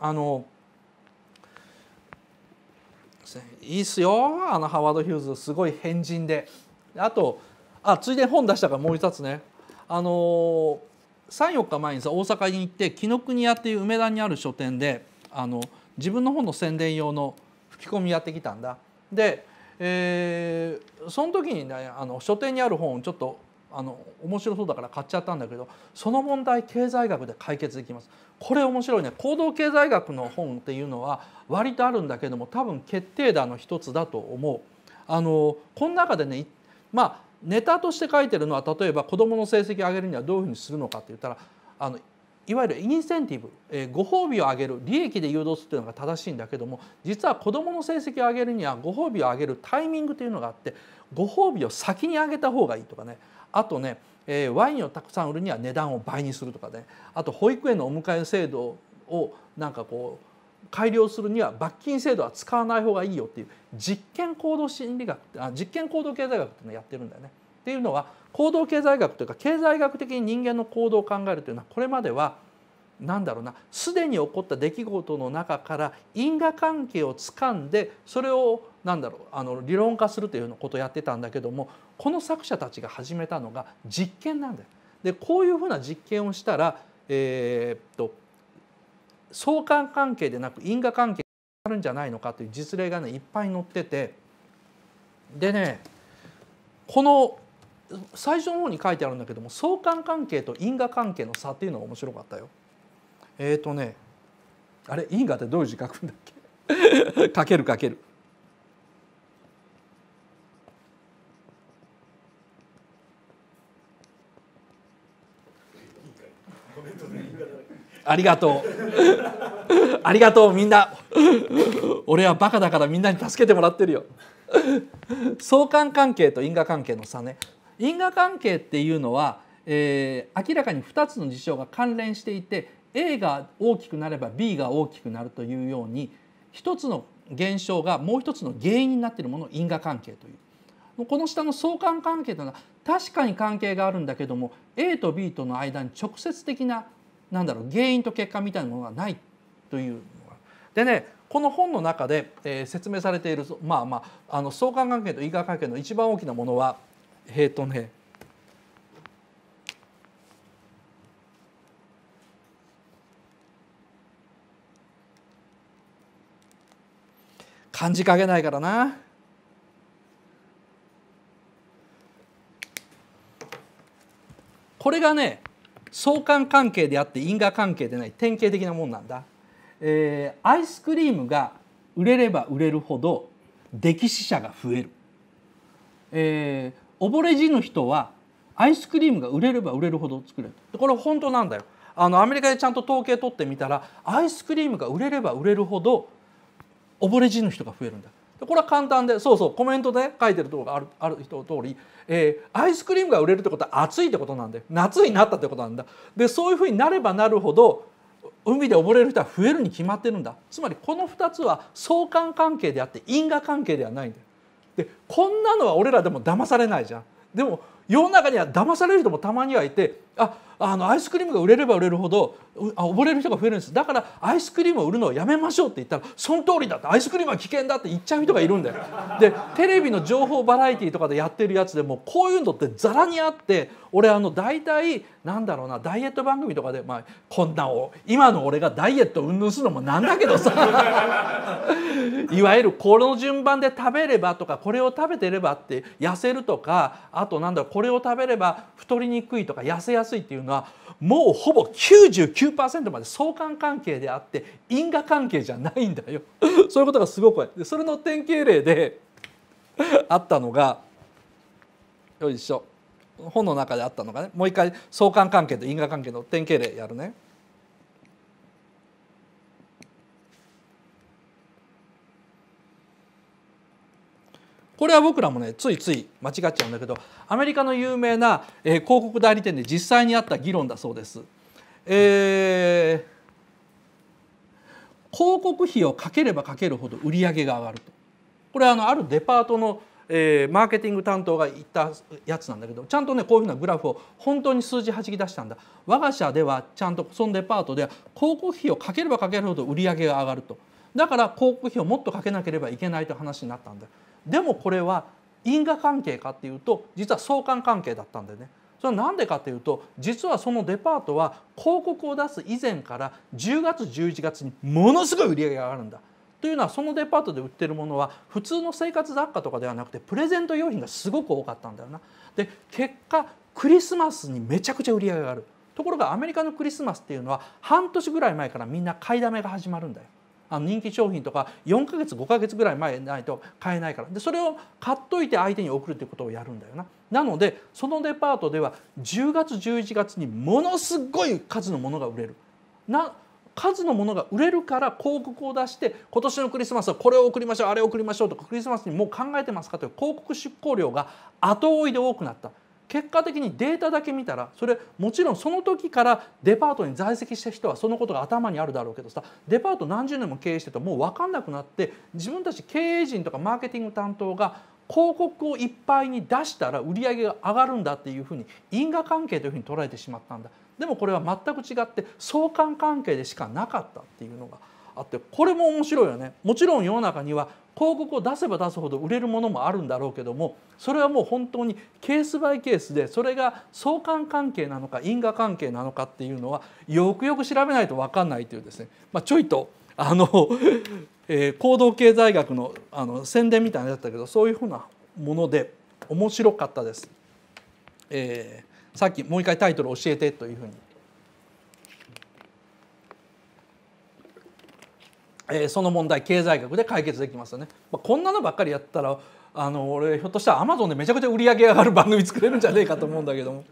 あのいいっすよあのハワード・ヒューズすごい変人であとあついで本出したからもう一つねあの34日前にさ大阪に行って紀ノ国屋っていう梅田にある書店であの自分の本の宣伝用の吹き込みやってきたんだ。で、えー、その時にねあの書店にある本をちょっとあの面白そうだから買っちゃったんだけどその問題経済学で解決できますこれ面白いね行動経済学の本っていうのは割とあるんだけども多分決定打の一つだと思うあのこの中でねまあネタとして書いてるのは例えば子どもの成績を上げるにはどういうふうにするのかって言ったらあのいわゆるインセンティブ、えー、ご褒美をあげる利益で誘導するというのが正しいんだけども実は子どもの成績を上げるにはご褒美をあげるタイミングというのがあってご褒美を先にあげた方がいいとかねあとね、えー、ワインをたくさん売るには値段を倍にするとかねあと保育園のお迎え制度をなんかこう改良するには罰金制度は使わない方がいいよっていう実験行動心理学あ実験行動経済学っていうのをやってるんだよね。っていうのは行動経済学というか経済学的に人間の行動を考えるというのはこれまではなんだろうなすでに起こった出来事の中から因果関係をつかんでそれをなんだろうあの理論化するというようなことをやってたんだけどもこの作者たちが始めたのが実験なんだよ。でこういうふうな実験をしたら、えー、っと相関関係でなく因果関係があるんじゃないのかという実例がねいっぱい載っててでねこの最初の方に書いてあるんだけども相関関係と因果関係の差っていうのが面白かったよ。えっ、ー、とねあれ因果ってどういう字書くんだっけ かけるかける。ありがとうありがとうみんな俺はバカだからみんなに助けてもらってるよ相関関係と因果関係の差ね因果関係っていうのは、えー、明らかに2つの事象が関連していて A が大きくなれば B が大きくなるというように一つの現象がもう一つの原因になっているものを因果関係というこの下の相関関係というのは確かに関係があるんだけども A と B との間に直接的ななんだろう原因と結果みたいなものがないというでねこの本の中で、えー、説明されているまあまああの相関関係と因果関係の一番大きなものはえっ、ー、とね感じかけないからな。これがね相関関係であって因果関係でない典型的なもんなんだ、えー、アイスクリームが売れれば売れるほど歴史者が増える、えー、溺れ死ぬ人はアイスクリームが売れれば売れるほど作れるこれ本当なんだよあのアメリカでちゃんと統計取ってみたらアイスクリームが売れれば売れるほど溺れ死ぬ人が増えるんだこれは簡単でそうそうコメントで書いてるところがあるある人の通り、えー、アイスクリームが売れるってことは暑いってことなんで夏になったってことなんだでそういうふうになればなるほど海で溺れる人は増えるに決まってるんだつまりこの2つは相関関係であって因果関係ではないんだよ。でこんなのは俺らでも騙されないじゃん。でも世の中には騙される人もたまにはいてああのアイスクリームが売れれば売れるほど溺れる人が増えるんですだからアイスクリームを売るのをやめましょうって言ったらその通りだってアイスクリームは危険だって言っちゃう人がいるんだよ。でテレビの情報バラエティーとかでやってるやつでもこういうのってざらにあって俺あの大体なんだろうなダイエット番組とかで、まあ、こんなを今の俺がダイエットうんぬんするのもなんだけどさ いわゆるこの順番で食べればとかこれを食べてればって痩せるとかあとなんだろうこれを食べれば太りにくいとか痩せやすいすいっていうのはもうほぼ99%まで相関関係であって因果関係じゃないんだよ そういうことがすごくでそれの典型例で あったのがよいしょ本の中であったのがねもう一回相関関係と因果関係の典型例やるね。これは僕らもねついつい間違っちゃうんだけどアメリカの有名な、えー、広告代理店で実際にあった議論だそうです。えー、広告費をかければかけるほど売り上げが上がるとこれはあのあるデパートの、えー、マーケティング担当が言ったやつなんだけどちゃんとねこういうふうなグラフを本当に数字はじき出したんだ我が社ではちゃんとそのデパートでは広告費をかければかけるほど売り上げが上がるとだから広告費をもっとかけなければいけないという話になったんだでもこれは因果関係かっていうと実は相関関係だったんよねそれは何でかというと実はそのデパートは広告を出す以前から10月11月にものすごい売り上げが上がるんだ。というのはそのデパートで売ってるものは普通の生活雑貨とかではなくてプレゼント用品がすごく多かったんだよな。で結果クリスマスにめちゃくちゃ売り上げが上がる。ところがアメリカのクリスマスっていうのは半年ぐらい前からみんな買いだめが始まるんだよ。あの人気商品とか4ヶ月5ヶ月ぐらい前ないと買えないからでそれを買っといて相手に送るということをやるんだよな。なのでそのデパートでは10月11月にものすごい数のものが売れる。な数のものが売れるから広告を出して今年のクリスマスはこれを送りましょうあれを送りましょうとかクリスマスにもう考えてますかという広告出稿量が後追いで多くなった。結果的にデータだけ見たらそれもちろんその時からデパートに在籍した人はそのことが頭にあるだろうけどさデパート何十年も経営しててもう分かんなくなって自分たち経営陣とかマーケティング担当が広告をいっぱいに出したら売り上げが上がるんだっていうふうに因果関係というふうに捉えてしまったんだでもこれは全く違って相関関係でしかなかったっていうのがあってこれも面白いよねもちろん世の中には広告を出せば出すほど売れるものもあるんだろうけどもそれはもう本当にケースバイケースでそれが相関関係なのか因果関係なのかっていうのはよくよく調べないと分かんないというですね、まあ、ちょいとあの えー、行動経済学のあの宣伝みたいなやつだけどそういうふうなもので面白かったです。えー、さっきもう一回タイトル教えてというふうにえー、その問題経済学で解決できますよね、まあ、こんなのばっかりやったらあの俺ひょっとしたらアマゾンでめちゃくちゃ売り上げ上がる番組作れるんじゃねえかと思うんだけども。